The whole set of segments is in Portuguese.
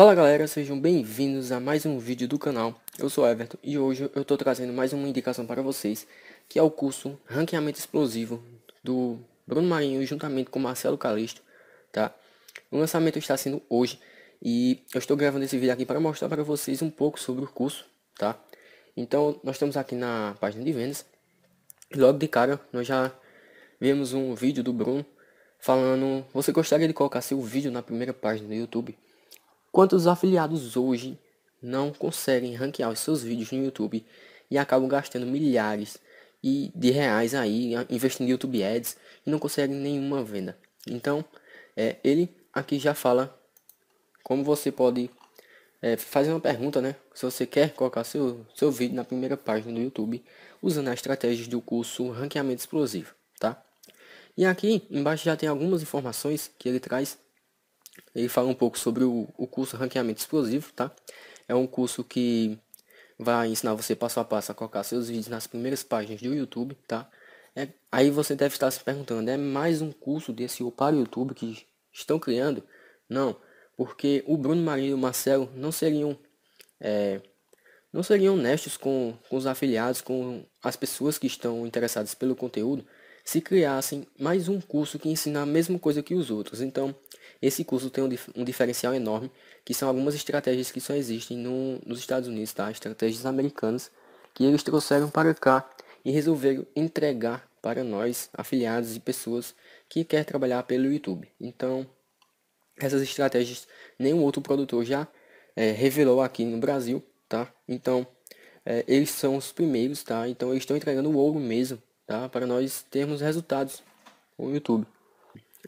Fala galera, sejam bem-vindos a mais um vídeo do canal. Eu sou Everton e hoje eu estou trazendo mais uma indicação para vocês, que é o curso Ranqueamento Explosivo do Bruno Marinho juntamente com Marcelo Calixto, tá? O lançamento está sendo hoje e eu estou gravando esse vídeo aqui para mostrar para vocês um pouco sobre o curso, tá? Então, nós estamos aqui na página de vendas. E logo de cara, nós já vemos um vídeo do Bruno falando: "Você gostaria de colocar seu vídeo na primeira página do YouTube?" Quantos afiliados hoje não conseguem ranquear os seus vídeos no YouTube e acabam gastando milhares e de reais aí investindo em YouTube Ads e não conseguem nenhuma venda? Então, é, ele aqui já fala como você pode é, fazer uma pergunta, né? Se você quer colocar seu, seu vídeo na primeira página do YouTube usando as estratégias do curso Ranqueamento Explosivo, tá? E aqui embaixo já tem algumas informações que ele traz ele fala um pouco sobre o, o curso Ranqueamento Explosivo, tá? É um curso que vai ensinar você passo a passo a colocar seus vídeos nas primeiras páginas do YouTube, tá? É, aí você deve estar se perguntando, é mais um curso desse ou para o YouTube que estão criando? Não, porque o Bruno Marinho e o Marcelo não seriam é, não seriam honestos com, com os afiliados, com as pessoas que estão interessadas pelo conteúdo, se criassem mais um curso que ensina a mesma coisa que os outros. Então, esse curso tem um, dif um diferencial enorme, que são algumas estratégias que só existem no, nos Estados Unidos, tá? Estratégias americanas que eles trouxeram para cá e resolveram entregar para nós, afiliados e pessoas que querem trabalhar pelo YouTube. Então, essas estratégias nenhum outro produtor já é, revelou aqui no Brasil, tá? Então, é, eles são os primeiros, tá? Então, eles estão entregando o ouro mesmo tá? Para nós termos resultados o YouTube.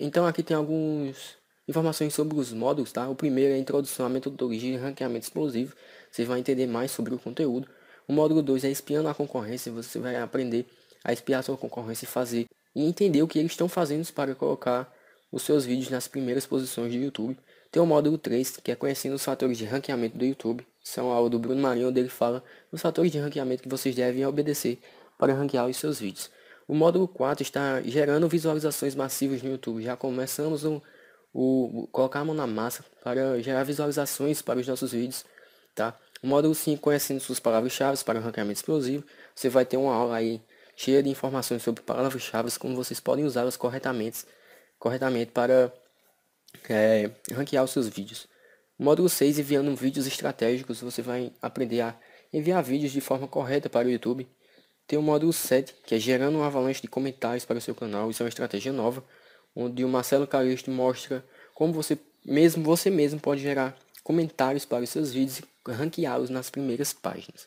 Então aqui tem algumas informações sobre os módulos, tá? O primeiro é a introdução à metodologia de ranqueamento explosivo. Você vai entender mais sobre o conteúdo. O módulo 2 é espiando a concorrência. Você vai aprender a espiar a sua concorrência e fazer e entender o que eles estão fazendo para colocar os seus vídeos nas primeiras posições do YouTube. Tem o módulo 3, que é conhecendo os fatores de ranqueamento do YouTube. São é aula do Bruno Marinho, onde ele fala os fatores de ranqueamento que vocês devem obedecer para ranquear os seus vídeos. O módulo 4 está gerando visualizações massivas no YouTube. Já começamos o, o colocar a mão na massa para gerar visualizações para os nossos vídeos, tá? O módulo 5, conhecendo suas palavras-chave para o ranqueamento explosivo, você vai ter uma aula aí cheia de informações sobre palavras-chave, como vocês podem usá-las corretamente, corretamente para é, ranquear os seus vídeos. módulo 6, enviando vídeos estratégicos, você vai aprender a enviar vídeos de forma correta para o YouTube. Tem o módulo 7, que é gerando uma avalanche de comentários para o seu canal. Isso é uma estratégia nova, onde o Marcelo Caristo mostra como você mesmo, você mesmo pode gerar comentários para os seus vídeos e ranqueá-los nas primeiras páginas.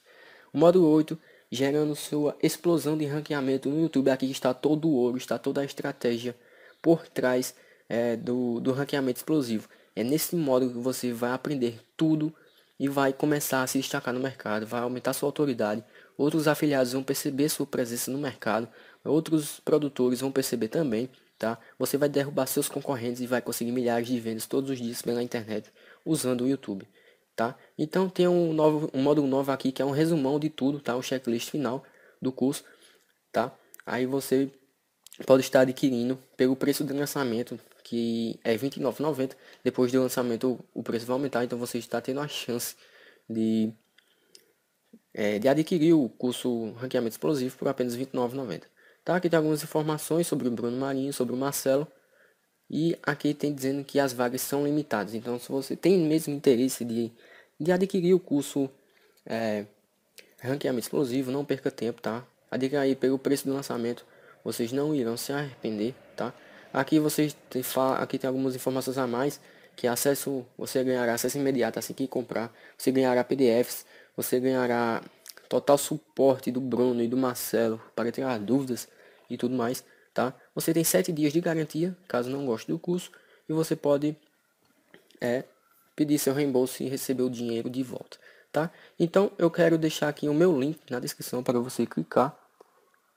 O módulo 8, gerando sua explosão de ranqueamento no YouTube. Aqui está todo o ouro, está toda a estratégia por trás é, do, do ranqueamento explosivo. É nesse módulo que você vai aprender tudo e vai começar a se destacar no mercado, vai aumentar sua autoridade, outros afiliados vão perceber sua presença no mercado, outros produtores vão perceber também, tá? Você vai derrubar seus concorrentes e vai conseguir milhares de vendas todos os dias pela internet usando o YouTube, tá? Então tem um, novo, um módulo novo aqui que é um resumão de tudo, tá? O um checklist final do curso, tá? Aí você pode estar adquirindo pelo preço de lançamento, que é 29,90. Depois do lançamento o preço vai aumentar, então você está tendo a chance de é, de adquirir o curso Ranqueamento Explosivo por apenas R$ 29,90. Tá? Aqui tem algumas informações sobre o Bruno Marinho, sobre o Marcelo. E aqui tem dizendo que as vagas são limitadas. Então, se você tem mesmo interesse de, de adquirir o curso é, Ranqueamento Explosivo, não perca tempo, tá? Adquira aí pelo preço do lançamento. Vocês não irão se arrepender, tá? Aqui vocês tem, aqui tem algumas informações a mais que acesso você ganhará acesso imediato assim que comprar, você ganhará PDFs, você ganhará total suporte do Bruno e do Marcelo para tirar dúvidas e tudo mais, tá? Você tem 7 dias de garantia, caso não goste do curso, e você pode é, pedir seu reembolso e receber o dinheiro de volta, tá? Então, eu quero deixar aqui o meu link na descrição para você clicar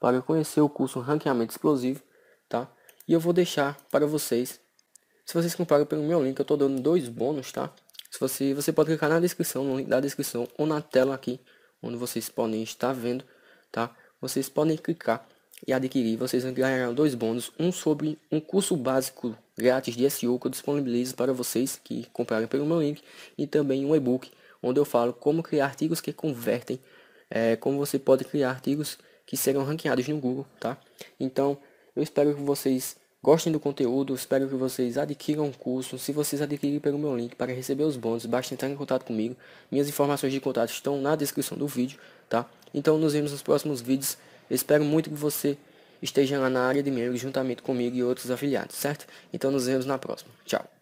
para conhecer o curso Ranqueamento Explosivo, tá? E eu vou deixar para vocês, se vocês comprarem pelo meu link, eu estou dando dois bônus, tá? Se você, você pode clicar na descrição, no link da descrição ou na tela aqui, onde vocês podem estar vendo, tá? Vocês podem clicar e adquirir, vocês ganharão dois bônus, um sobre um curso básico grátis de SEO que eu disponibilizo para vocês que comprarem pelo meu link e também um e-book onde eu falo como criar artigos que convertem, é, como você pode criar artigos que serão ranqueados no Google, tá? Então, eu espero que vocês Gostem do conteúdo, espero que vocês adquiram o curso. Se vocês adquirirem pelo meu link para receber os bônus, basta entrar em contato comigo. Minhas informações de contato estão na descrição do vídeo, tá? Então nos vemos nos próximos vídeos. espero muito que você esteja lá na área de membros juntamente comigo e outros afiliados, certo? Então nos vemos na próxima. Tchau!